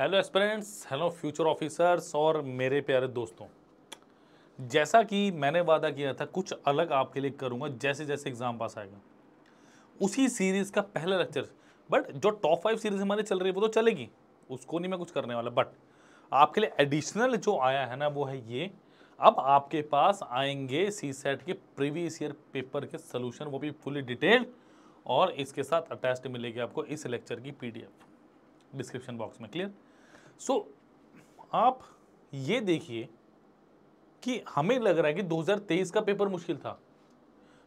Hello aspirants hello future officers और मेरे प्यारे दोस्तों जैसा कि मैंने वादा किया था कुछ अलग आपके लिए करूँगा जैसे जैसे एग्ज़ाम पास आएगा उसी सीरीज़ का पहला लेक्चर बट जो टॉप फाइव सीरीज़ हमारी चल रही है वो तो चलेगी उसको नहीं मैं कुछ करने वाला बट आपके लिए एडिशनल जो आया है ना वो है ये अब आपके पास आएंगे सी सेट के प्रीवियस ईयर पेपर के सोल्यूशन वो भी फुली डिटेल और इसके साथ अटैच मिलेगी आपको इस लेक्चर की पी डिस्क्रिप्शन बॉक्स में क्लियर सो so, आप ये देखिए कि हमें लग रहा है कि 2023 का पेपर मुश्किल था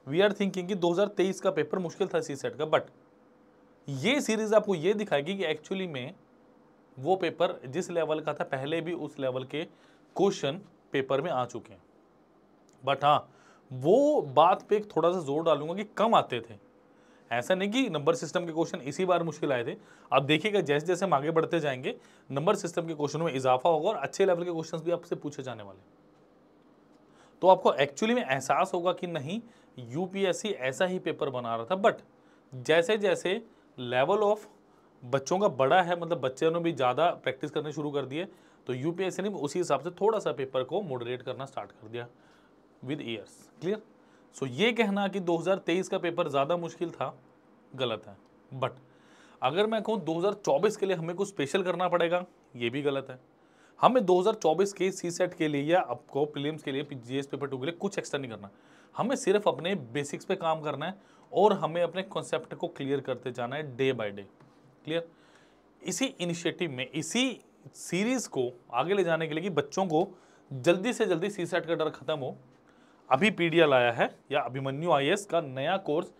वी आर थिंकिंग कि 2023 का पेपर मुश्किल था सी सेट का बट ये सीरीज़ आपको ये दिखाएगी कि एक्चुअली में वो पेपर जिस लेवल का था पहले भी उस लेवल के क्वेश्चन पेपर में आ चुके हैं बट हाँ वो बात पे थोड़ा सा जोर डालूंगा कि कम आते थे ऐसा नहीं कि नंबर सिस्टम के क्वेश्चन इसी बार मुश्किल आए थे आप देखिएगा जैसे जैसे हम आगे बढ़ते जाएंगे नंबर सिस्टम के क्वेश्चनों में इजाफा होगा और अच्छे लेवल के क्वेश्चन भी आपसे पूछे जाने वाले तो आपको एक्चुअली में एहसास होगा कि नहीं यूपीएससी ऐसा ही पेपर बना रहा था बट जैसे जैसे लेवल ऑफ बच्चों का बड़ा है मतलब बच्चों ने भी ज़्यादा प्रैक्टिस करने शुरू कर दिए तो यूपीएससी ने उसी हिसाब से थोड़ा सा पेपर को मॉडरेट करना स्टार्ट कर दिया विद ईयर्स क्लियर सो ये कहना कि 2023 का पेपर ज़्यादा मुश्किल था गलत है बट अगर मैं कहूँ 2024 के लिए हमें कुछ स्पेशल करना पड़ेगा ये भी गलत है हमें 2024 के सी सेट के लिए या आपको प्रीलिम्स के लिए जी पेपर टू के लिए कुछ एक्स्ट्रा नहीं करना हमें सिर्फ अपने बेसिक्स पे काम करना है और हमें अपने कॉन्सेप्ट को क्लियर करते जाना है डे बाय डे क्लियर इसी इनिशिएटिव में इसी सीरीज़ को आगे ले जाने के लिए कि बच्चों को जल्दी से जल्दी सी सेट का डर खत्म हो अभी पी आया है या अभिमन्यु आई का नया कोर्स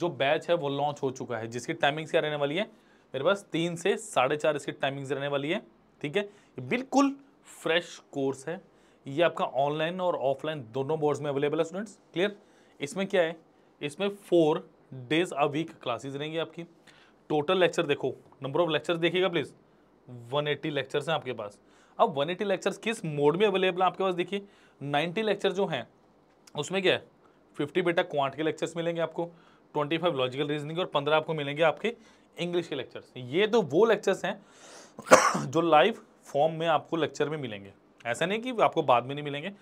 जो बैच है वो लॉन्च हो चुका है जिसकी टाइमिंग्स क्या रहने वाली है मेरे पास तीन से साढ़े चार इसकी टाइमिंग्स रहने वाली है ठीक है ये बिल्कुल फ्रेश कोर्स है ये आपका ऑनलाइन और ऑफलाइन दोनों बोर्ड्स में अवेलेबल है स्टूडेंट्स क्लियर इसमें क्या है इसमें four days a week classes रहेंगी आपकी टोटल लेक्चर देखो नंबर ऑफ लेक्चर देखिएगा प्लीज़ एट्टी लेक्चर्स हैं आपके पास अब एट्टी लेक्चर्स किस मोड में अवेलेबल है आपके पास देखिए नाइन्टी लेक्चर जो हैं उसमें क्या है फिफ्टी बेटा क्वांट के लेक्चर्स मिलेंगे आपको ट्वेंटी फाइव लॉजिकल रीजनिंग और पंद्रह आपको मिलेंगे आपके इंग्लिश के लेक्चर्स ये तो वो लेक्चर्स हैं जो लाइव फॉर्म में आपको लेक्चर में मिलेंगे ऐसा नहीं कि आपको बाद में नहीं मिलेंगे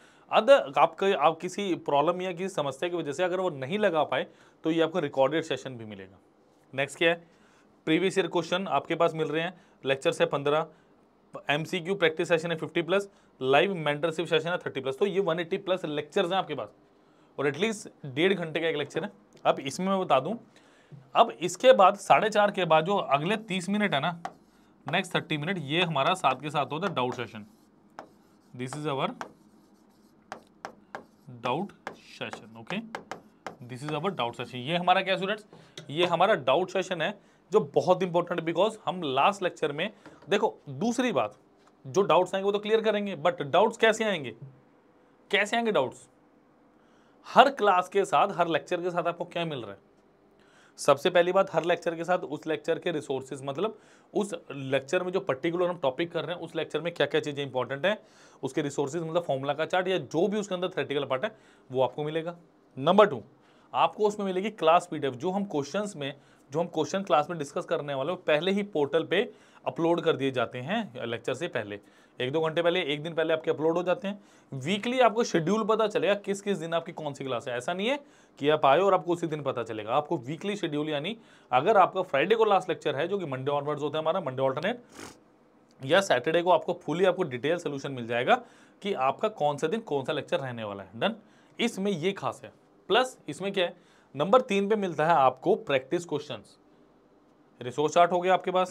अदर आपके आप किसी प्रॉब्लम या किसी समस्या की वजह से अगर वो नहीं लगा पाए तो ये आपको रिकॉर्डेड सेशन भी मिलेगा नेक्स्ट क्या है प्रीवियस ईयर क्वेश्चन आपके पास मिल रहे हैं लेक्चर्स है पंद्रह M C Q practice session है fifty plus live mentorship session है थर्टी प्लस तो ये वन एट्टी प्लस लेक्चर हैं आपके पास और एटलीस्ट डेढ़ घंटे का एक लेक्चर है अब इसमें मैं बता दूं अब इसके बाद साढ़े चार के बाद जो अगले तीस मिनट है ना नेक्स्ट थर्टी मिनट ये हमारा साथ के साथ होता है doubt session this is our doubt session okay this is our doubt session ये हमारा क्या स्टूडेंट्स ये हमारा डाउट सेशन है जो बहुत इंपॉर्टेंट बिकॉज हम लास्ट लेक्चर में देखो दूसरी बात जो डाउट्स आएंगे वो तो क्लियर करेंगे बट डाउट्स कैसे आएंगे कैसे आएंगे डाउट्स हर क्लास के साथ हर लेक्चर के साथ आपको क्या मिल रहा है सबसे पहली बात हर लेक्चर के साथ उस लेक्चर के रिसोर्सेज मतलब उस लेक्चर में जो पर्टिकुलर हम टॉपिक कर रहे हैं उस लेक्चर में क्या क्या चीज़ें इंपॉर्टेंट हैं उसके रिसोर्सेज मतलब फॉर्मूला का चार्ट या जो भी उसके अंदर थ्रेटिकल पार्ट है वो आपको मिलेगा नंबर टू आपको उसमें मिलेगी क्लास पी जो हम क्वेश्चन में जो हम क्वेश्चन क्लास में डिस्कस करने वाले वो पहले ही पोर्टल पे अपलोड कर दिए जाते हैं लेक्चर से पहले एक दो घंटे पहले एक दिन पहले आपके अपलोड हो जाते हैं वीकली आपको शेड्यूल पता चलेगा किस किस दिन आपकी कौन सी क्लास है ऐसा नहीं है कि आप आए और आपको उसी दिन पता चलेगा आपको वीकली शेड्यूल यानी अगर आपका फ्राइडे को लास्ट लेक्चर है जो कि मंडे ऑनवर्ड्स होता है हमारा मंडे ऑल्टरनेट या सैटरडे को आपको फुली आपको डिटेल सोल्यूशन मिल जाएगा कि आपका कौन सा दिन कौन सा लेक्चर रहने वाला है डन इसमें ये खास है प्लस इसमें क्या है नंबर तीन पे मिलता है आपको प्रैक्टिस क्वेश्चन रिसोर्स चार्ट हो गया आपके पास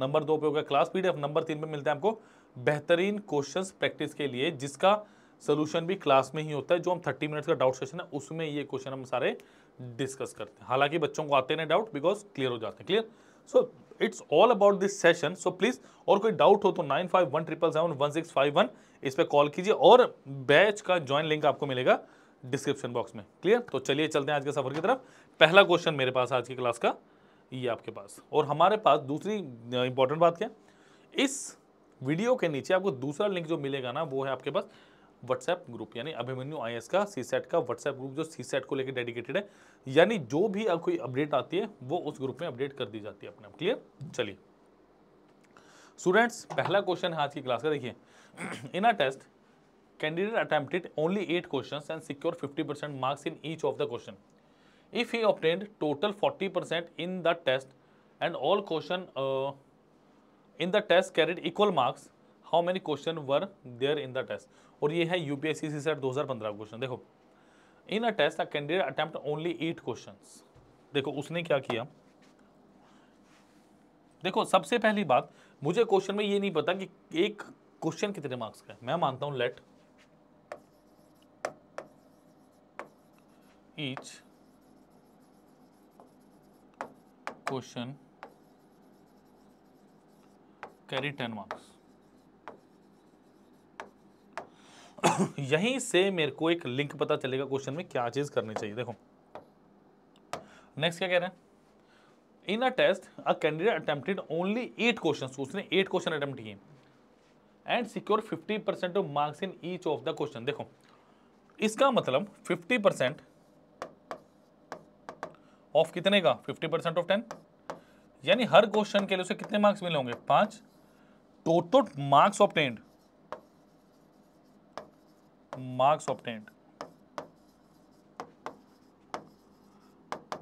नंबर दो पे हो गया क्लास पीडीएफ नंबर तीन पे मिलता है आपको बेहतरीन क्वेश्चंस प्रैक्टिस के लिए जिसका सोल्यूशन भी क्लास में ही होता है जो हम थर्टी मिनट्स का डाउट सेशन है उसमें ये क्वेश्चन हम सारे डिस्कस करते हैं हालांकि बच्चों को आते हैं डाउट बिकॉज क्लियर हो जाते हैं clear so it's all about this session so please और कोई डाउट हो तो nine five one triple seven one six five one इस पर कॉल कीजिए और बैच का ज्वाइन लिंक आपको मिलेगा डिस्क्रिप्शन बॉक्स में क्लियर तो चलिए चलते हैं आज के सफर की तरफ पहला क्वेश्चन मेरे पास आज की क्लास का ये आपके पास और हमारे पास दूसरी इंपॉर्टेंट बात क्या इस वीडियो के नीचे आपको दूसरा लिंक जो मिलेगा ना वो है आपके पास व्हाट्सएप ग्रुप यानी अभिमन्यू आई का सी सेट का व्हाट्सएप ग्रुप जो सी सेट को लेकर डेडिकेटेड है यानी जो भी कोई अपडेट आती है वो उस ग्रुप में अपडेट कर दी जाती है अपने आप क्लियर चलिए स्टूडेंट्स पहला क्वेश्चन है आज की क्लास का देखिए in a test candidate attempted only 8 questions and secured 50% marks in each of the question. If he obtained total 40% in the test and all question uh, in the test carried equal marks, how many question were there in the test? और ये है U P S C सी set दो हज़ार पंद्रह question देखो in a test a candidate attempt only eight question देखो उसने क्या किया देखो सबसे पहली बात मुझे क्वेश्चन में ये नहीं पता कि एक क्वेश्चन कितने मार्क्स का है मैं मानता हूँ let each question carry 10 marks यहीं से मेरे को एक लिंक पता चलेगा क्वेश्चन में क्या चीज करनी चाहिए देखो नेक्स्ट क्या कह रहे हैं in a test a candidate attempted only eight question उसने एट क्वेश्चन अटेम्प्ट किए and secure fifty percent of marks in each of the question देखो इसका मतलब फिफ्टी परसेंट ऑफ कितने का फिफ्टी परसेंट ऑफ टेन यानी हर क्वेश्चन के लिए उसे कितने मार्क्स मिले होंगे पांच total marks obtained marks obtained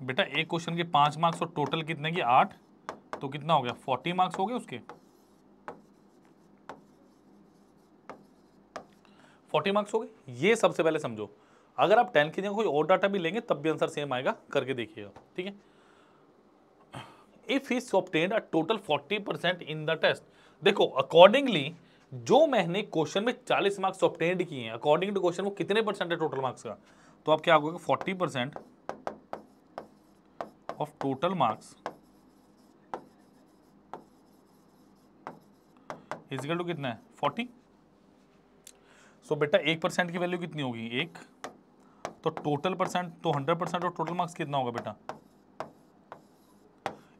बेटा एक क्वेश्चन के पांच मार्क्स और टोटल कितने की आठ तो कितना हो गया फोर्टी मार्क्स हो गए उसके फोर्टी मार्क्स हो गए ये सबसे पहले समझो अगर आप टेन की जगह कोई और डाटा भी लेंगे तब भी आंसर सेम आएगा करके देखिएगा ठीक है if is obtain a total forty percent in the test देखो अकॉर्डिंगली जो मैंने क्वेश्चन में चालीस मार्क्स ऑप्टेंड किए हैं अकॉर्डिंग टू क्वेश्चन वो कितने परसेंट है टोटल मार्क्स का तो आप क्या होगा forty percent of total marks is equal to कितना है फोर्टी सो so, बेटा एक परसेंट की वैल्यू कितनी होगी एक तो टोटल परसेंट तो हंड्रेड परसेंट और टोटल मार्क्स कितना होगा बेटा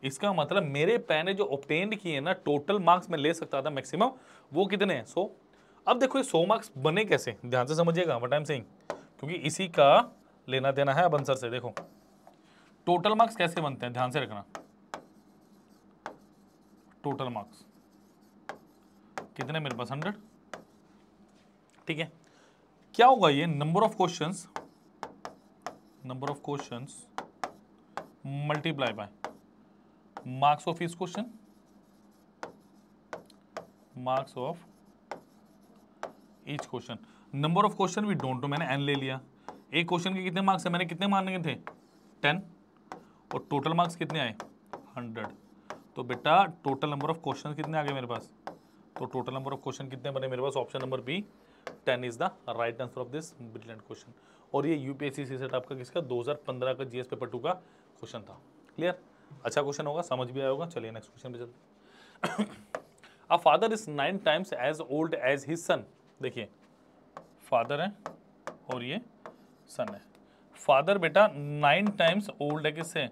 इसका मतलब मेरे पैन ने जो ऑप्टेंड किए ना टोटल मार्क्स में ले सकता था मैक्सिमम वो कितने हैं सो अब देखो ये सौ मार्क्स बने कैसे ध्यान से समझिएगा वट आई एम सेइंग क्योंकि इसी का लेना देना है अब आंसर से देखो टोटल मार्क्स कैसे बनते हैं ध्यान से रखना टोटल मार्क्स कितने मेरे पास हंड्रेड ठीक है क्या होगा ये number of questions number of questions multiply by marks of इस question marks of each question number of question we don't know मैंने एन ले लिया एक क्वेश्चन के कितने मार्क्स है मैंने कितने मारने थे टेन और टोटल मार्क्स कितने आए हंड्रेड तो बेटा टोटल नंबर ऑफ क्वेश्चन कितने आ गए मेरे पास तो टोटल नंबर ऑफ क्वेश्चन कितने बने मेरे पास option number B ten is the right answer of this brilliant question और ये यूपीएससी सी सेट आपका किसका 2015 का जीएस पेपर टू का क्वेश्चन था क्लियर अच्छा क्वेश्चन होगा समझ भी आया होगा चलिए नेक्स्ट क्वेश्चन पे चलते a father is nine times as old as his son देखिए फादर है और ये सन है फादर बेटा नाइन टाइम्स ओल्ड है किससे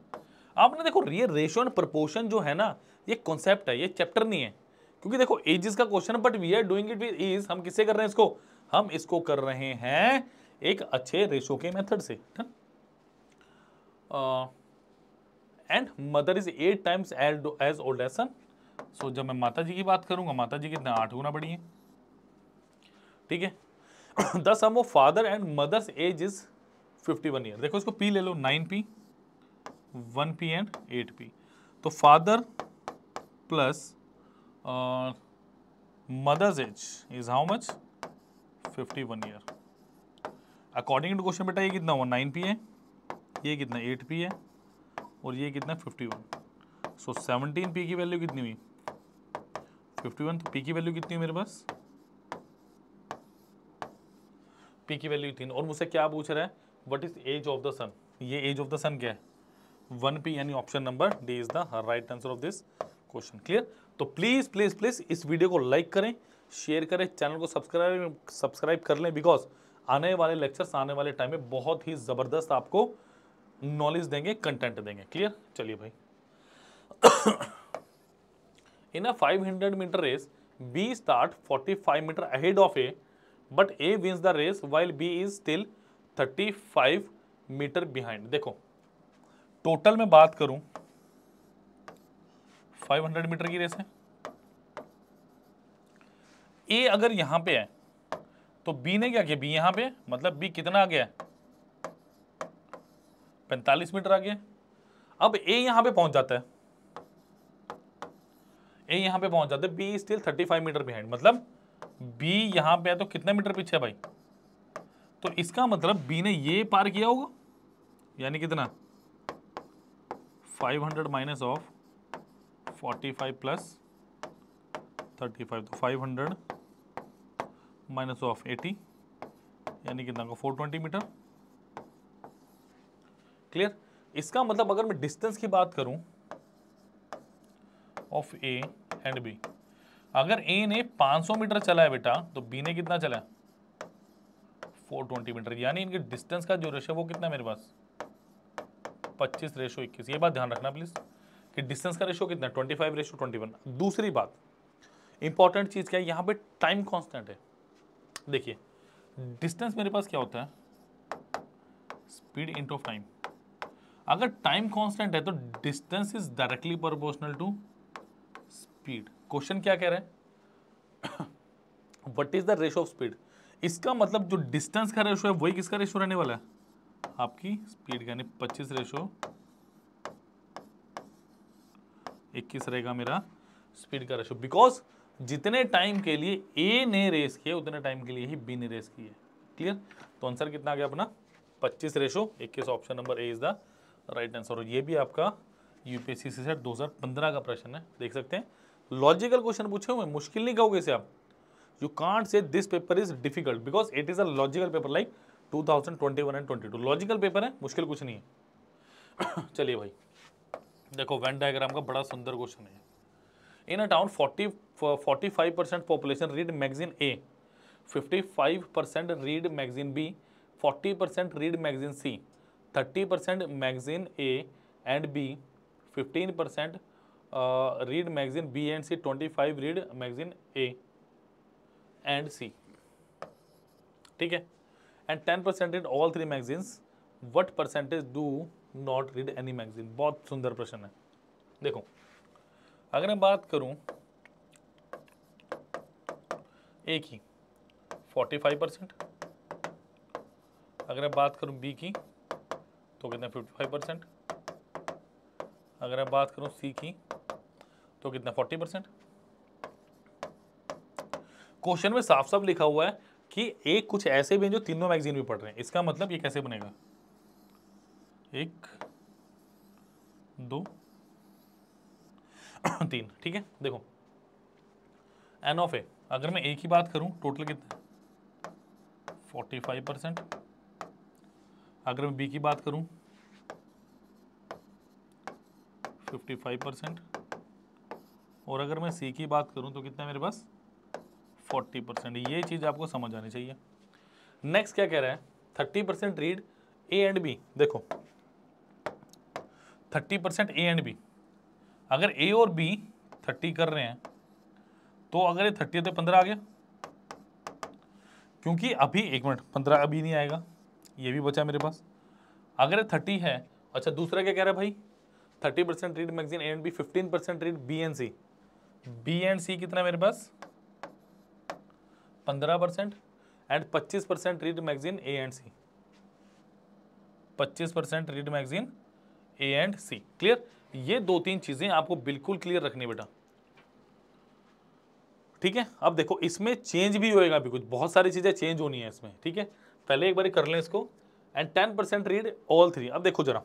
आपने देखो ये रेशो एंड प्रपोर्शन जो है ना ये कॉन्सेप्ट है ये चैप्टर नहीं है क्योंकि देखो एजिस का question but we are doing it with ease हम किससे कर रहे हैं इसको हम इसको कर रहे हैं एक अच्छे रेशो के मेथड से and mother is eight times as old as son so जब मैं माता जी की बात करूंगा माता जी कितने आठ गुना बड़ी है ठीक है दस हम वो father and mother's age is fifty one year देखो इसको पी ले लो nine P one P and eight P तो father plus mother's age is how much fifty one year according to question बेटा ये कितना हुआ नाइन पी है ये कितना एट पी है और ये कितना fifty one so seventeen P की वैल्यू कितनी हुई फिफ्टी वन तो पी की वैल्यू कितनी हुई मेरे पास पी की वैल्यू तीन और मुझसे क्या पूछ रहा है what is age of the son ये एज ऑफ द सन क्या है वन पी यानी option number D is the right answer of this question clear तो प्लीज़ प्लीज़ प्लीज़ इस वीडियो को लाइक करें शेयर करें चैनल को सब्सक्राइब सब्सक्राइब कर लें बिकॉज आने वाले लेक्चर्स आने वाले टाइम में बहुत ही ज़बरदस्त आपको नॉलेज देंगे कंटेंट देंगे क्लियर चलिए भाई in a 500 metre race B start 45 metre ahead of A but A wins the race while B is still 35 metre behind देखो टोटल में बात करूं 500 मीटर की रेस है ए अगर यहां पे है तो बी ने क्या किया बी यहाँ पे मतलब बी कितना आ गया पैंतालीस मीटर आ गया अब ए यहां पे पहुंच जाता है ए यहां पे पहुंच जाता है बी स्टिल 35 मीटर बिहाइंड मतलब बी यहां पे है तो कितना मीटर पीछे है भाई तो इसका मतलब बी ने ये पार किया होगा यानी कितना 500 hundred minus of forty five plus thirty five तो five hundred minus of eighty यानी कितना का फोर ट्वेंटी मीटर क्लियर इसका मतलब अगर मैं डिस्टेंस की बात करूं ऑफ ए एंड बी अगर ए ने 500 मीटर चला है बेटा तो बी ने कितना चला फोर 420 मीटर यानी इनके डिस्टेंस का जो रेशो वो कितना है मेरे पास 25 रेशो 21 ये बात ध्यान रखना प्लीज़ कि डिस्टेंस का रेशो कितना 25 रेशो 21 दूसरी बात इंपॉर्टेंट चीज़ क्या है यहाँ पे टाइम कांस्टेंट है देखिए डिस्टेंस मेरे पास क्या होता है स्पीड इंट ऑफ टाइम अगर टाइम कांस्टेंट है तो distance is directly proportional to speed question क्या कह रहे हैं what is the ratio of speed इसका मतलब जो डिस्टेंस का रेशो है वही किसका रेशो रहने वाला है आपकी स्पीड यानी 25 रेशो 21 रहेगा मेरा स्पीड का रेशो बिकॉज जितने टाइम के लिए ए ने रेस किए उतने टाइम के लिए ही बी ने रेस किए क्लियर तो आंसर कितना आ गया अपना 25 रेशो इक्कीस option number A is the right answer और ये भी आपका यूपीएससी से दो हज़ार पंद्रह का प्रश्न है देख सकते हैं लॉजिकल क्वेश्चन पूछे हुए मुश्किल नहीं कहोगे इसे आप you can't say this paper is difficult because it is a logical paper like 2021 and 22 logical paper है मुश्किल कुछ नहीं है चलिए भाई देखो वेन डायग्राम का बड़ा सुंदर क्वेश्चन है in a town forty forty five percent population read magazine A fifty five percent read magazine B forty percent read magazine C thirty percent magazine A and B fifteen percent read magazine B and C twenty five read magazine A and C ठीक है and ten percent read all three magazines what percentage do not read any magazine बहुत सुंदर प्रश्न है देखो अगर मैं बात करूँ ए फोर्टी 45 परसेंट अगर मैं बात करूं बी की तो कितना 55 परसेंट अगर मैं बात करूं सी की तो कितना 40 परसेंट क्वेश्चन में साफ साफ लिखा हुआ है कि एक कुछ ऐसे भी हैं जो तीनों मैगजीन भी पढ़ रहे हैं इसका मतलब ये कैसे बनेगा एक दो तीन ठीक है देखो एन ऑफ ए अगर मैं एक ही बात करूं टोटल कितना फोर्टी फाइव परसेंट अगर मैं बी की बात करूं फिफ्टी फाइव परसेंट और अगर मैं सी की बात करूं तो कितना है मेरे पास फोर्टी परसेंट ये चीज़ आपको समझ आनी चाहिए नेक्स्ट क्या कह रहा है thirty percent read A and B देखो thirty percent A and B अगर ए और बी थर्टी कर रहे हैं तो अगर ये थर्टी तो पंद्रह आ गया क्योंकि अभी एक मिनट पंद्रह अभी नहीं आएगा ये भी बचा मेरे पास अगर ये थर्टी है अच्छा दूसरा क्या कह रहा है भाई thirty percent read magazine A and B fifteen percent read B and C B and C कितना मेरे पास पंद्रह परसेंट एंड पच्चीस percent read magazine A and C पच्चीस percent read magazine A and C clear ये दो तीन चीज़ें आपको बिल्कुल क्लियर रखनी बेटा ठीक है अब देखो इसमें चेंज भी होएगा अभी कुछ बहुत सारी चीज़ें चेंज होनी है इसमें ठीक है पहले एक बार कर लें इसको and ten percent read all three अब देखो जरा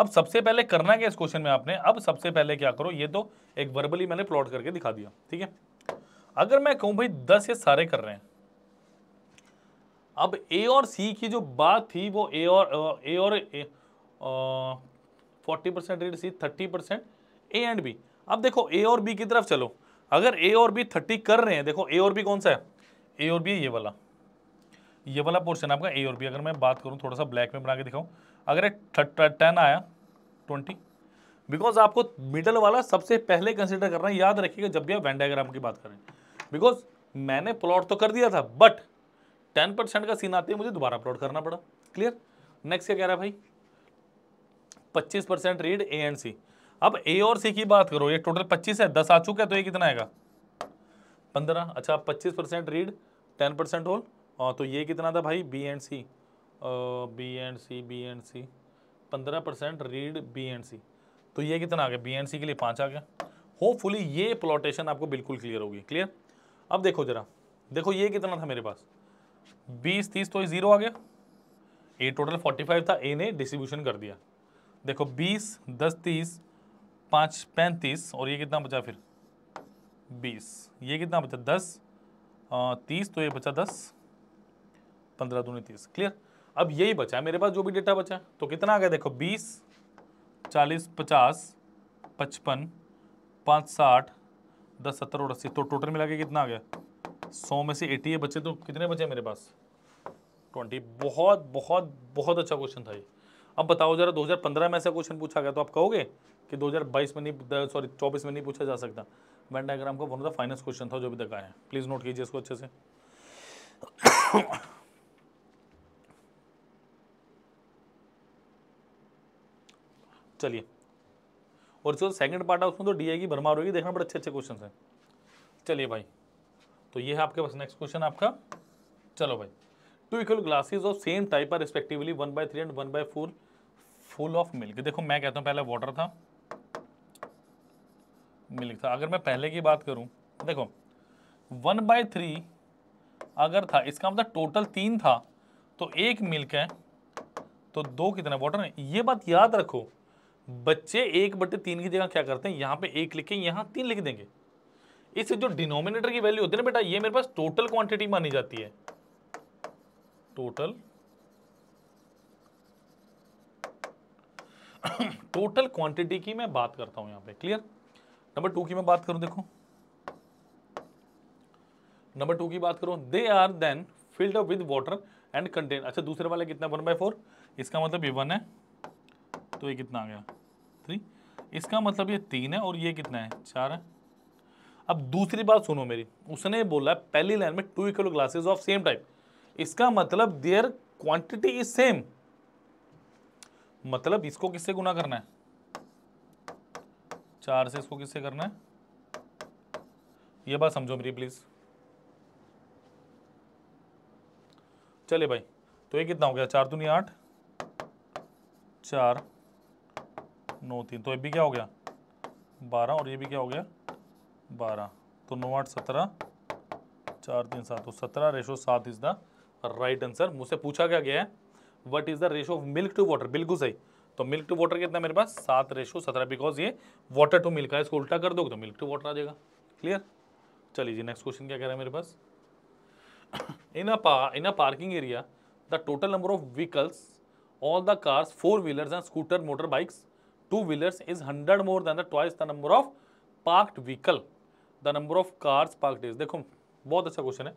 अब सबसे पहले करना क्या इस क्वेश्चन में आपने अब सबसे पहले क्या करो ये तो एक वर्बली मैंने प्लॉट करके दिखा दिया ठीक है अगर मैं कहूँ भाई दस ये सारे कर रहे हैं अब ए और सी की जो बात थी वो ए और ए और forty percent read C thirty percent A and B अब देखो ए और बी की तरफ चलो अगर ए और बी थर्टी कर रहे हैं देखो ए और बी कौन सा है ए और बी ये वाला ये वाला पोर्शन आपका ए और बी अगर मैं बात करूँ थोड़ा सा ब्लैक में बना के दिखाऊँ अगर टेन आया ट्वेंटी बिकॉज आपको मिडल वाला सबसे पहले कंसिडर करना है याद रखिएगा जब भी आप वैन की बात करें बिकॉज मैंने प्लॉट तो कर दिया था बट टेन परसेंट का सीन आते ही मुझे दोबारा प्लॉट करना पड़ा क्लियर नेक्स्ट क्या कह रहा है भाई पच्चीस percent read A and C अब ए और सी की बात करो ये टोटल पच्चीस है दस आ चुका है तो ये कितना आएगा पंद्रह अच्छा पच्चीस percent read ten percent whole हाँ तो ये कितना था भाई B and C B and C B and C पंद्रह percent read B and C तो ये कितना आ गया बी एंड सी के लिए पाँच आ गया होपफुली ये प्लॉटेशन आपको बिल्कुल क्लियर होगी क्लियर अब देखो जरा देखो ये कितना था मेरे पास बीस तीस तो जीरो आ गया ए टोटल फोर्टी फाइव था ए ने डिस्ट्रीब्यूशन कर दिया देखो बीस दस तीस पाँच पैंतीस और ये कितना बचा फिर बीस ये कितना बचा दस तीस तो ये बचा दस पंद्रह दूनी तीस क्लियर अब यही बचा है मेरे पास जो भी डेटा बचा है तो कितना आ गया देखो बीस चालीस पचास पचपन पाँच साठ दस सत्तर और अस्सी तो टोटल मिला के कितना आ गया सौ में से एटी ये बचे तो कितने बचे मेरे पास ट्वेंटी बहुत बहुत बहुत अच्छा क्वेश्चन था ये अब बताओ जरा 2015 में ऐसा क्वेश्चन पूछा गया तो आप कहोगे कि 2022 में नहीं सॉरी चौबीस में नहीं पूछा जा सकता वेन डायग्राम का one of the finest question था जो अभी तक आया हैं प्लीज़ नोट कीजिए इसको अच्छे से चलिए और जो सेकंड पार्ट है उसमें तो डीआई की भरमार होगी देखना बड़े अच्छे अच्छे क्वेश्चन हैं चलिए भाई तो ये है आपके पास नेक्स्ट क्वेश्चन आपका चलो भाई two equal glasses of same type are respectively one by three and one by four full of milk देखो मैं कहता हूँ पहले वाटर था मिल्क था अगर मैं पहले की बात करूं देखो वन बाई थ्री अगर था इसका मतलब टोटल तीन था तो एक मिल्क है तो दो कितना वाटर है ये बात याद रखो बच्चे एक बटे तीन की जगह क्या करते हैं यहाँ पे एक लिखे यहाँ तीन लिख देंगे इससे जो डिनोमिनेटर की वैल्यू होती है ना बेटा ये मेरे पास टोटल क्वांटिटी मानी जाती है टोटल टोटल क्वांटिटी की मैं बात करता हूं यहां पे क्लियर नंबर टू की मैं बात करूं देखो नंबर टू की बात करूं they are then filled up with water and contain अच्छा दूसरे वाले कितना वन बाय फोर इसका मतलब ये वन है तो ये कितना आ गया थ्री इसका मतलब ये तीन है और ये कितना है चार है अब दूसरी बात सुनो मेरी उसने बोला पहली लाइन में two equal glasses of same type इसका मतलब देयर क्वांटिटी इज सेम मतलब इसको किससे गुना करना है चार से इसको किससे करना है ये बात समझो मेरी प्लीज़ चले भाई तो ये कितना हो गया चार दूनी आठ चार नौ तीन तो ये भी क्या हो गया बारह और ये भी क्या हो गया बारह तो नौ आठ सत्रह चार तीन सात तो सत्रह रेशो सात इज़ द राइट आंसर मुझसे पूछा क्या गया है what is the ratio of milk to water बिल्कुल सही तो मिल्क टू वाटर कितना मेरे पास सात रेशो सत्रह बिकॉज ये वाटर टू मिल्क है इसको उल्टा कर दोगे तो मिल्क टू वाटर आ जाएगा क्लियर चलिए जी नेक्स्ट क्वेश्चन क्या कह रहा है मेरे पास in a in a parking area the total number of vehicles the cars four wheelers and scooter motor bikes two wheelers is hundred more than the twice the number of parked vehicle the number of cars parked is देखो बहुत अच्छा question है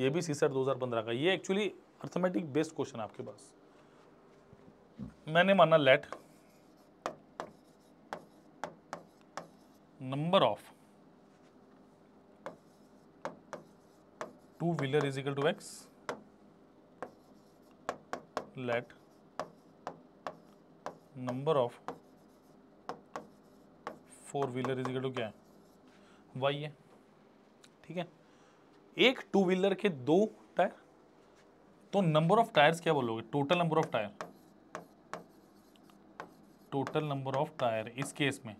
ये भी सी sir पंद्रह का ये actually arithmetic based question है आपके पास मैंने माना let number of two wheeler is equal to x let number of four wheeler is to क्या है वाई है ठीक है एक टू व्हीलर के दो टायर तो नंबर ऑफ टायर्स क्या बोलोगे total number of tyre total number of tyre इस केस में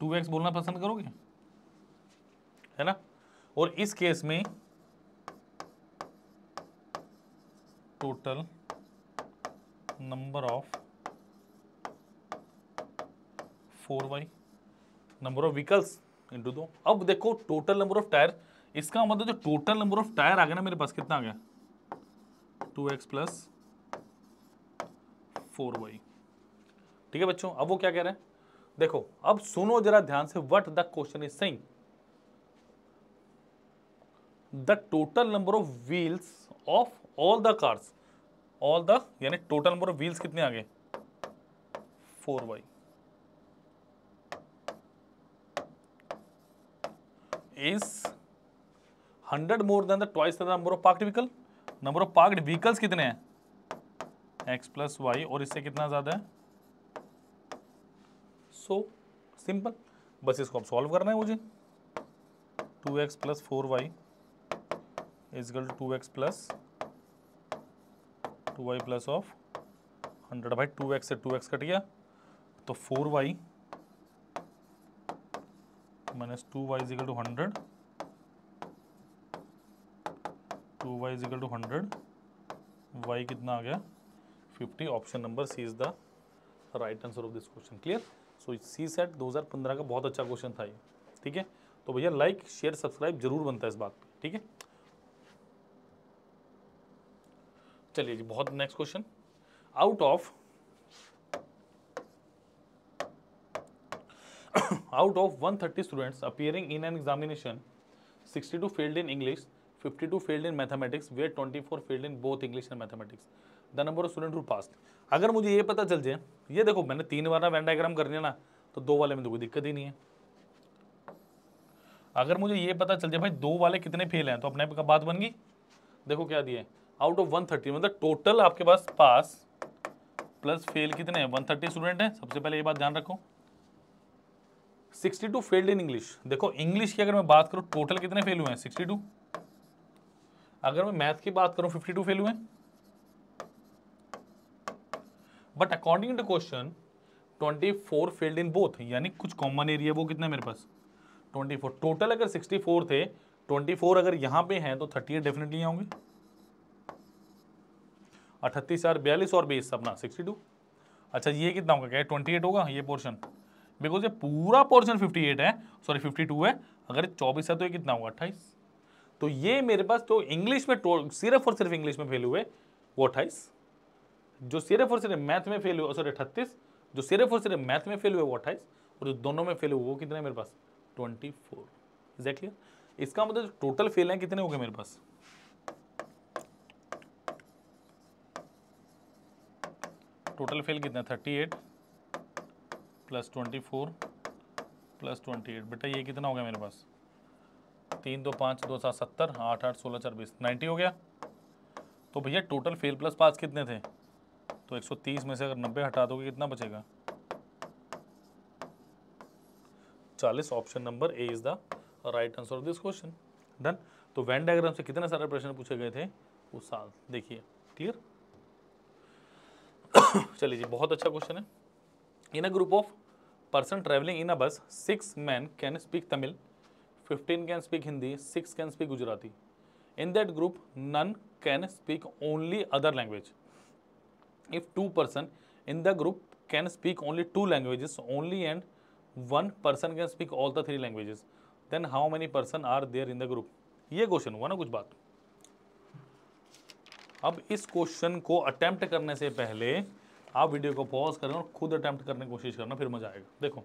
टू एक्स बोलना पसंद करोगे है ना और इस केस में total number of four y number of vehicles into दो अब देखो टोटल नंबर ऑफ टायर इसका मतलब जो टोटल नंबर ऑफ टायर आ गया ना मेरे पास कितना आ गया two x plus four y ठीक है बच्चों अब वो क्या कह रहे हैं देखो अब सुनो जरा ध्यान से वट द क्वेश्चन इज सही the total number of wheels of all the cars all the यानी टोटल नंबर ऑफ व्हील्स कितने आ गए four y is hundred more than the twice the number of parked vehicle number of parked कितने हैं x plus Y और इससे कितना ज़्यादा है सो so, सिंपल बस इसको अब सॉल्व करना है मुझे two x plus four y is equal to x plus two y plus of hundred भाई टू एक्स से टू एक्स कट गया तो four y minus two y is equal to hundred two y is equal to hundred y कितना आ गया 50 option number C is the right answer of this question clear so C set दो हजार पंद्रह का बहुत अच्छा क्वेश्चन था ये ठीक है तो भैया लाइक शेयर सब्सक्राइब जरूर बनता है इस बात पर ठीक है चलिए जी बहुत next question out of out of 130 thirty students appearing in an examination 62 two failed in English 52 two failed in mathematics where 24 failed in both English and mathematics the number of student who passed अगर मुझे ये पता चल जाए ये देखो मैंने तीन बार ना वैन डायग्राम कर लिया ना तो दो वाले में तो कोई दिक्कत ही नहीं है अगर मुझे ये पता चल जाए भाई दो वाले कितने फेल हैं तो अपने का बात बन गई देखो क्या दिए आउट ऑफ वन थर्टी मतलब टोटल आपके पास पास प्लस फेल कितने हैं थर्टी स्टूडेंट हैं सबसे पहले ये बात ध्यान रखो sixty two failed in English देखो इंग्लिश की अगर मैं बात करूँ टोटल कितने फेल हुए हैं 62 अगर मैं मैथ की बात करूँ 52 फेल हुए हैं but according to question 24 failed in both यानी कुछ कॉमन एरिया वो कितना मेरे पास 24 टोटल अगर 64 थे 24 अगर यहाँ पे हैं तो 38 डेफिनेटली होंगे अठतीस हजार बयालीस और बीस अपना 62 अच्छा ये कितना होगा क्या ट्वेंटी एट होगा ये पोर्शन बिकॉज ये पूरा पोर्शन 58 है सॉरी 52 है अगर चौबीस है तो ये कितना होगा अट्ठाईस तो ये मेरे पास तो इंग्लिश में सिर्फ और सिर्फ इंग्लिश में फेल हुए वो अट्ठाईस जो सिर्फ और सिर्फ मैथ में फेल हुए सॉरी अठतीस जो सिर्फ और सिर्फ मैथ में फेल हुए वो अट्ठाईस और जो दोनों में फेल हुए वो कितने मेरे पास ट्वेंटी फोर एग्जैक्टली इसका मतलब टोटल फेल हैं कितने हो गए मेरे पास टोटल फेल कितना thirty eight plus twenty four plus twenty eight बेटा ये कितना हो गया मेरे पास तीन दो पाँच दो सात सत्तर आठ आठ सोलह चार बीस नाइन्टी हो गया तो भैया टोटल फेल प्लस पास कितने थे तो 130 में से अगर 90 हटा दोगे कितना बचेगा 40 option number A is the right answer of this question done तो वैन डायग्राम से कितने सारे प्रश्न पूछे गए थे उस साल देखिए क्लियर चलिए जी बहुत अच्छा क्वेश्चन है in a group of person travelling in a bus six man can speak Tamil fifteen can speak Hindi six can speak Gujarati in that group none can speak only other language if two person in the group can speak only two languages only and one person can speak all the three languages then how many person are there in the group ये question हुआ ना कुछ बात अब इस question को attempt करने से पहले आप वीडियो को पॉज करें और खुद अटेम्प्ट करने की कोशिश करना फिर मजा आएगा देखो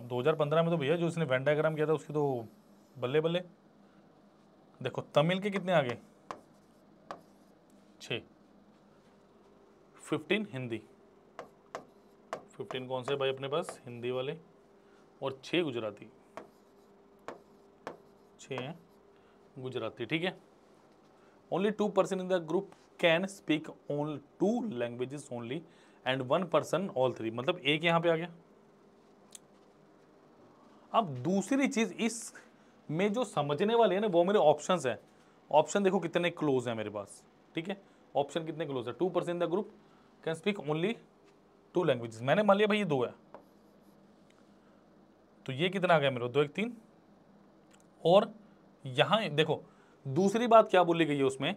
अब 2015 में तो भैया जो उसने वेन डायग्राम किया था उसकी तो बल्ले बल्ले देखो तमिल के कितने आगे छ फिफ्टीन हिंदी फिफ्टीन कौन से भाई अपने पास हिंदी वाले और छ गुजराती छ हैं गुजराती ठीक है only two 2% in the group can speak own two languages only and one person all three मतलब एक यहां पे आ गया अब दूसरी चीज इस मैं जो समझने वाले हैं ना वो मेरे ऑप्शंस हैं ऑप्शन देखो कितने क्लोज हैं मेरे पास ठीक है ऑप्शन कितने क्लोज है two percent the group can speak only two languages मैंने मान लिया भाई ये दो है तो ये कितना आ गया मेरे को दो एक तीन और यहाँ देखो दूसरी बात क्या बोली गई है उसमें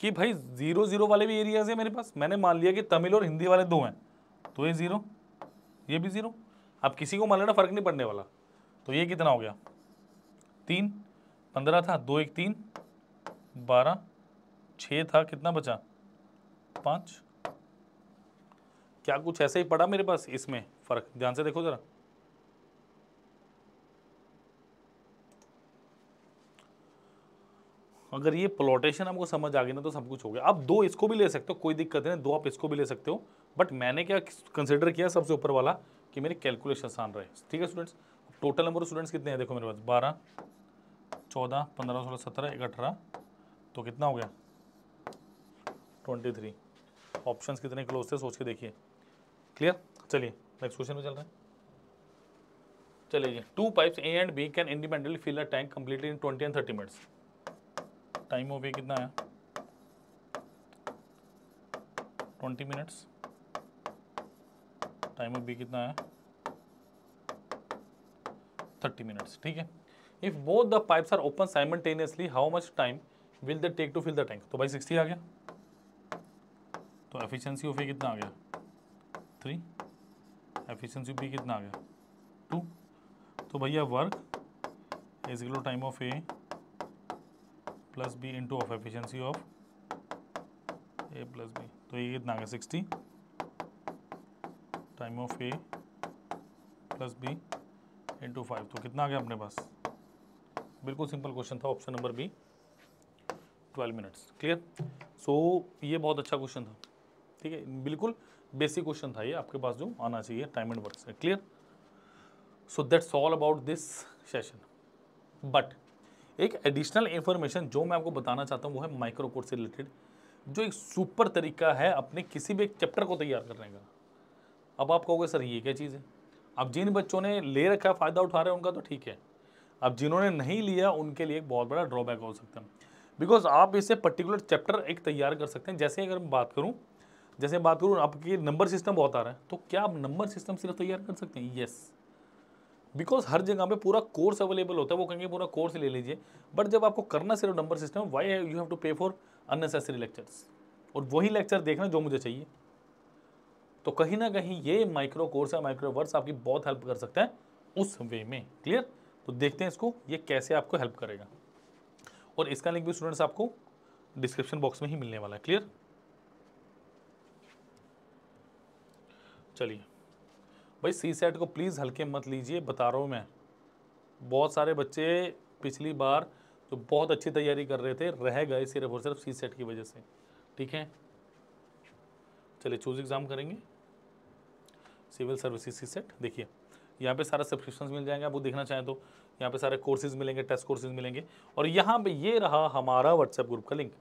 कि भाई जीरो जीरो वाले भी एरियाज है मेरे पास मैंने मान लिया कि तमिल और हिंदी वाले दो हैं तो ये ज़ीरो ये भी ज़ीरो अब किसी को मान लेना फ़र्क नहीं पड़ने वाला तो ये कितना हो गया तीन पंद्रह था दो एक तीन बारह छ था कितना बचा पाँच क्या कुछ ऐसे ही पड़ा मेरे पास इसमें फ़र्क ध्यान से देखो ज़रा अगर ये प्लॉटेशन आपको समझ आ गई ना तो सब कुछ हो गया आप दो इसको भी ले सकते हो कोई दिक्कत नहीं दो आप इसको भी ले सकते हो बट मैंने क्या कंसिडर किया सबसे ऊपर वाला कि मेरे कैलकुलेशन आसान रहे ठीक है students total number of students कितने हैं देखो मेरे पास बारह चौदह पंद्रह सोलह सत्रह एक अठारह तो कितना हो गया ट्वेंटी थ्री ऑप्शन कितने क्लोज थे सोच के देखिए क्लियर चलिए नेक्स्ट क्वेश्चन में चल रहे हैं चलिए जी two pipes A and B can independently fill a tank completely in twenty and thirty minutes time हो गया कितना है twenty minutes time of B कितना है 30 minutes ठीक है if both the pipes are open simultaneously how much time will they take to fill the tank तो भाई 60 आ गया तो एफिशिएंसी ऑफ ए कितना आ गया थ्री एफिशिएंसी बी कितना आ गया टू तो भैया work is equal time of A plus B into of efficiency of A plus B तो ये कितना आ गया 60 time of A plus B into five तो कितना आ गया अपने पास बिल्कुल सिंपल क्वेश्चन था option number B twelve minutes clear so ये बहुत अच्छा क्वेश्चन था ठीक है बिल्कुल बेसिक क्वेश्चन था ये आपके पास जो आना चाहिए टाइम एंड वर्क से clear so that's all about this session but एक एडिशनल इन्फॉर्मेशन जो मैं आपको बताना चाहता हूँ वो है माइक्रो से रिलेटेड जो एक सुपर तरीका है अपने किसी भी एक चैप्टर को तैयार करने का अब आप कहोगे सर ये क्या चीज़ है अब जिन बच्चों ने ले रखा है फ़ायदा उठा रहे हैं उनका तो ठीक है अब जिन्होंने नहीं लिया उनके लिए एक बहुत बड़ा ड्रॉबैक हो सकता है बिकॉज आप इसे पर्टिकुलर चैप्टर एक तैयार कर सकते हैं जैसे अगर मैं बात करूँ जैसे बात करूँ आपके नंबर सिस्टम बहुत आ रहा है तो क्या आप नंबर सिस्टम सिर्फ तैयार कर सकते हैं येस बिकॉज हर जगह पे पूरा कोर्स अवेलेबल होता है वो कहेंगे पूरा कोर्स ले लीजिए बट जब आपको करना सिर्फ number system why you have to pay for unnecessary lectures और वही लेक्चर देखना जो मुझे चाहिए तो कहीं ना कहीं ये माइक्रो कोर्स या माइक्रो वर्ड्स आपकी बहुत हेल्प कर सकते हैं उस वे में क्लियर तो देखते हैं इसको ये कैसे आपको हेल्प करेगा और इसका लिंक भी स्टूडेंट्स आपको डिस्क्रिप्शन बॉक्स में ही मिलने वाला है क्लियर चलिए भाई सी सेट को प्लीज़ हल्के मत लीजिए बता रहा हूँ मैं बहुत सारे बच्चे पिछली बार जो बहुत अच्छी तैयारी कर रहे थे रह गए सिर्फ और सिर्फ सी सेट की वजह से ठीक है चलिए चूज एग्ज़ाम करेंगे सिविल सर्विसेज की सेट देखिए यहाँ पे सारा सब्सक्रिप्शन मिल जाएंगे आप वो देखना चाहें तो यहाँ पे सारे कोर्सेज मिलेंगे टेस्ट कोर्सेज मिलेंगे और यहाँ पे ये रहा हमारा व्हाट्सएप ग्रुप का लिंक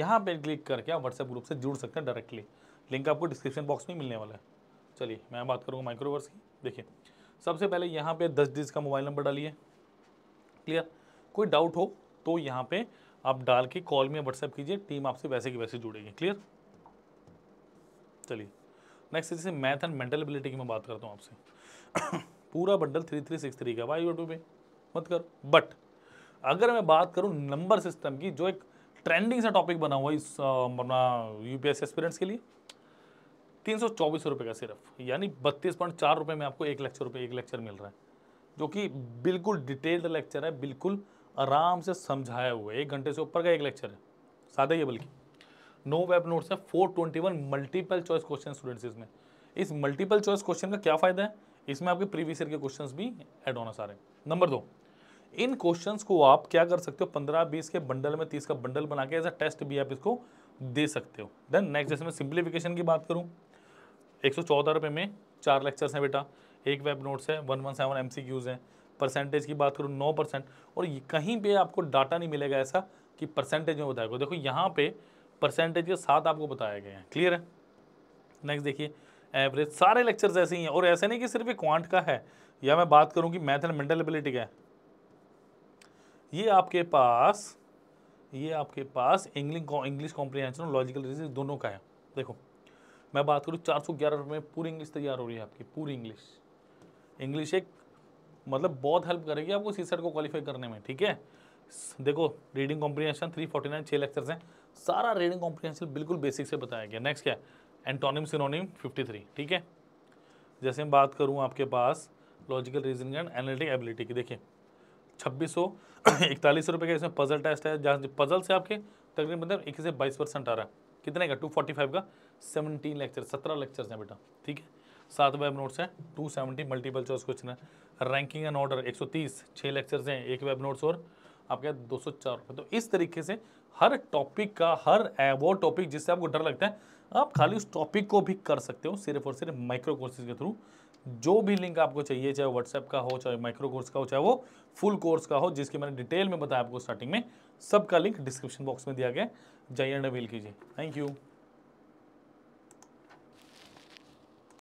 यहाँ पे क्लिक करके आप व्हाट्सएप ग्रुप से जुड़ सकते हैं डायरेक्टली लिंक आपको डिस्क्रिप्शन बॉक्स में मिलने वाला है चलिए मैं बात करूँगा माइक्रोवर्स की देखिए सबसे पहले यहाँ पर दस डिज का मोबाइल नंबर डालिए क्लियर कोई डाउट हो तो यहाँ पर आप डाल के कॉल में व्हाट्सएप कीजिए टीम आपसे वैसे की वैसे जुड़ेगी क्लियर चलिए नेक्स्ट जैसे मैथ एंड मेंटल एबिलिटी की मैं बात करता हूँ आपसे पूरा bundle three three six three का वाई यू पे मत करो बट अगर मैं बात करूँ नंबर सिस्टम की जो एक ट्रेंडिंग सा टॉपिक बना हुआ इस अपना यू पी एस्पिरेंट्स के लिए तीन सौ चौबीस रुपये का सिर्फ यानी बत्तीस पॉइंट चार रुपये में आपको एक लेक्चर रुपये एक लेक्चर मिल रहा है जो कि बिल्कुल डिटेल्ड लेक्चर है बिल्कुल आराम से समझाया हुआ है एक घंटे से ऊपर का एक लेक्चर है सादा ही है बल्कि नो वेब नोट्स है four twenty one multiple choice question students इसमें इस मल्टीपल चॉइस क्वेश्चन का क्या फायदा है इसमें आपके प्रीवियस ईयर के क्वेश्चन भी एड होना सारे नंबर दो इन क्वेश्चन को आप क्या कर सकते हो पंद्रह बीस के बंडल में तीस का बंडल बना के एज अ टेस्ट भी आप इसको दे सकते हो देन नेक्स्ट जैसे मैं सिंप्लीफिकेशन की बात करूँ एक सौ चौदह रुपये में चार लेक्चर्स हैं बेटा एक वेब नोट्स है one one seven M C Qs हैं परसेंटेज की बात करूँ नौ परसेंट और कहीं पे आपको डाटा नहीं मिलेगा ऐसा कि परसेंटेज में बताएगा देखो यहाँ पे परसेंटेज के साथ आपको बताया गया है क्लियर है नेक्स्ट देखिए एवरेज सारे लेक्चर्स ऐसे ही हैं और ऐसे नहीं कि सिर्फ एक क्वांट का है या मैं बात करूं कि मैथ एंड मेंटल एबिलिटी का है ये आपके पास ये आपके पास इंग्लिश इंग्लिश कॉम्प्रीहेंशन और लॉजिकल रीजन दोनों का है देखो मैं बात करूँ चार सौ ग्यारह रुपये पूरी इंग्लिश तैयार हो रही है आपकी पूरी इंग्लिश इंग्लिश एक मतलब बहुत हेल्प करेगी आपको सीसर को क्वालिफाई करने में ठीक है देखो reading comprehension three forty nine छः लेक्चर्स हैं सारा रीडिंग कॉम्प्रिहेंशन बिल्कुल बेसिक से बताया गया नेक्स्ट क्या है एंटोनिम सिनोनिम 53 ठीक है जैसे मैं बात करूँ आपके पास logical reasoning and analytic ability की देखिए छब्बीस सौ इकतालीस रुपये का इसमें पजल टेस्ट है जहाँ पजल से आपके तकरीबन मतलब इक्कीस से बाईस परसेंट आ रहा है कितने का टू फोर्टी फाइव का सेवनटीन लेक्चर सत्रह लेक्चर्स हैं बेटा ठीक है सात वेब नोट्स हैं two seventy multiple choice question है रैंकिंग एंड ऑर्डर एक सौ तीस छः लेक्चर्स हैं एक वेब नोट्स और आपके दो सौ चार रुपये तो इस तरीके से हर टॉपिक का हर वो टॉपिक जिससे आपको डर लगता है आप खाली उस टॉपिक को भी कर सकते हो सिर्फ और सिर्फ माइक्रो कोर्सेज के थ्रू जो भी लिंक आपको चाहिए चाहे व्हाट्सएप का हो चाहे माइक्रो कोर्स का हो चाहे वो फुल कोर्स का हो जिसकी मैंने डिटेल में बताया आपको स्टार्टिंग में सबका लिंक डिस्क्रिप्शन बॉक्स में दिया गया जाइए अवेल कीजिए थैंक यू